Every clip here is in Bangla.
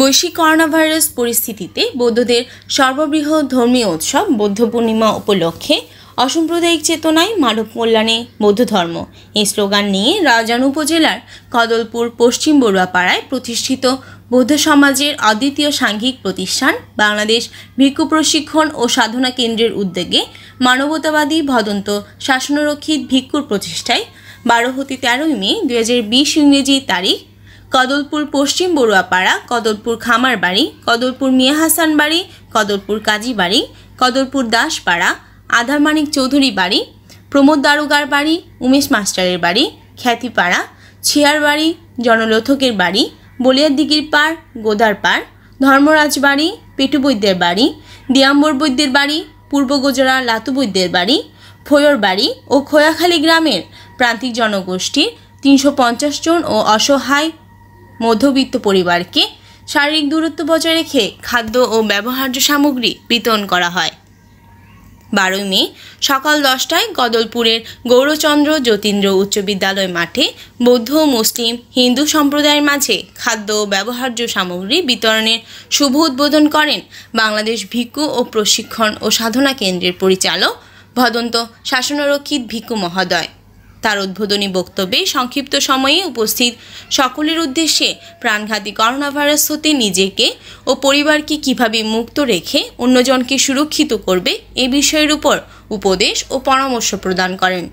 বৈশ্বিক করোনা ভাইরাস পরিস্থিতিতে বৌদ্ধদের সর্ববৃহৎ ধর্মীয় উৎসব বৌদ্ধ পূর্ণিমা উপলক্ষে অসাম্প্রদায়িক চেতনায় মানব কল্যাণে বৌদ্ধ ধর্ম এই স্লোগান নিয়ে রাজান উপজেলার কদলপুর পশ্চিম বড়ুয়াপাড়ায় প্রতিষ্ঠিত বৌদ্ধ সমাজের অদ্বিতীয় সাংঘিক প্রতিষ্ঠান বাংলাদেশ ভিক্ষু প্রশিক্ষণ ও সাধনা কেন্দ্রের উদ্যোগে মানবতাবাদী ভদন্ত শাসনরক্ষিত ভিক্ষুর প্রতিষ্ঠায় বারো হতে তেরোই মে দু ইংরেজি তারিখ কদলপুর পশ্চিম বড়ুয়াপাড়া কদলপুর খামার বাড়ি কদলপুর মিয়া হাসান বাড়ি কদলপুর কাজী বাড়ি কদলপুর দাসপাড়া আধারমানিক চৌধুরী বাড়ি প্রমোদ দারোগার বাড়ি উমেশ মাস্টারের বাড়ি খ্যাতিপাড়া ছিয়ার বাড়ি জনলথকের বাড়ি বলিয়ার দিঘির পাড় গোদার পাড় ধর্মরাজ বাড়ি পেটু বৈদ্যের বাড়ি দিয়াম্বর বৈদ্যের বাড়ি পূর্ব গোজরা লাতু বৈদ্যের বাড়ি ফয়র বাড়ি ও খোয়াখালী গ্রামের প্রান্তিক জনগোষ্ঠীর তিনশো জন ও অসহায় মধ্যবিত্ত পরিবারকে শারীরিক দূরত্ব বজায় রেখে খাদ্য ও ব্যবহার্য সামগ্রী বিতরণ করা হয় বারোই মে সকাল দশটায় গদলপুরের গৌরচন্দ্র যতীন্দ্র উচ্চ বিদ্যালয় মাঠে বৌদ্ধ মুসলিম হিন্দু সম্প্রদায়ের মাঝে খাদ্য ও ব্যবহার্য সামগ্রী বিতরণের শুভ উদ্বোধন করেন বাংলাদেশ ভিক্ষু ও প্রশিক্ষণ ও সাধনা কেন্দ্রের পরিচালক ভদন্ত শাসনরক্ষিত ভিক্ষু মহোদয় তার উদ্বোধনী বক্তব্যে সংক্ষিপ্ত সময়ে উপস্থিত সকলের উদ্দেশ্যে প্রাণঘাতী করোনা ভাইরাস হতে নিজেকে ও পরিবারকে কিভাবে মুক্ত রেখে অন্যজনকে সুরক্ষিত করবে এ বিষয়ের উপর উপদেশ ও পরামর্শ প্রদান করেন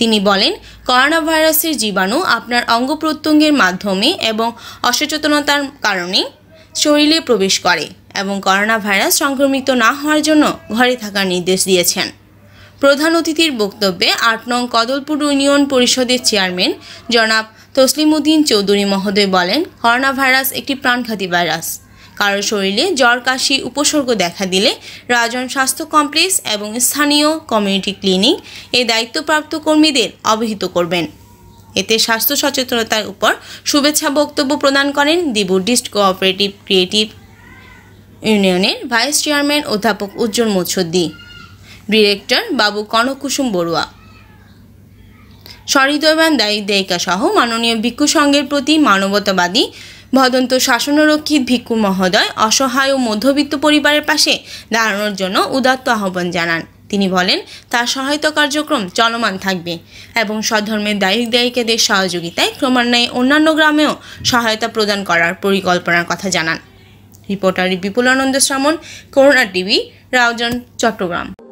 তিনি বলেন করোনা ভাইরাসের জীবাণু আপনার অঙ্গ প্রত্যঙ্গের মাধ্যমে এবং অসচেতনতার কারণে শরীরে প্রবেশ করে এবং করোনা ভাইরাস সংক্রমিত না হওয়ার জন্য ঘরে থাকার নির্দেশ দিয়েছেন প্রধান অতিথির বক্তব্যে আট নং কদলপুর ইউনিয়ন পরিষদের চেয়ারম্যান জনাব তসলিমুদ্দিন চৌধুরী মহোদয় বলেন করোনা ভাইরাস একটি প্রাণঘাতী ভাইরাস কারো শরীরে জ্বর কাশি উপসর্গ দেখা দিলে রাজন স্বাস্থ্য কমপ্লেক্স এবং স্থানীয় কমিউনিটি ক্লিনিক এই দায়িত্বপ্রাপ্ত কর্মীদের অবহিত করবেন এতে স্বাস্থ্য সচেতনতার উপর শুভেচ্ছা বক্তব্য প্রদান করেন ডিস্ট কোঅপারেটিভ ক্রিয়েটিভ ইউনিয়নের ভাইস চেয়ারম্যান অধ্যাপক উজ্জ্বল মুছুদ্দি ডিরেক্টর বাবু কনকুসুম বড়ুয়া সহৃদয়বান দায়িকা সহ মাননীয় ভিক্ষু সংঘের প্রতি মানবতাবাদী ভদন্ত শাসনরক্ষিত ভিক্ষু মহোদয় অসহায় ও মধ্যবিত্ত পরিবারের পাশে দাঁড়ানোর জন্য উদাত্ত আহ্বান জানান তিনি বলেন তার সহায়তা কার্যক্রম চলমান থাকবে এবং সধর্মের দায়িক দায়িকাদের সহযোগিতায় ক্রমান্বয়ে অন্যান্য গ্রামেও সহায়তা প্রদান করার পরিকল্পনার কথা জানান reporter Bipulananda Shraman Corona TV Raozan Chittagong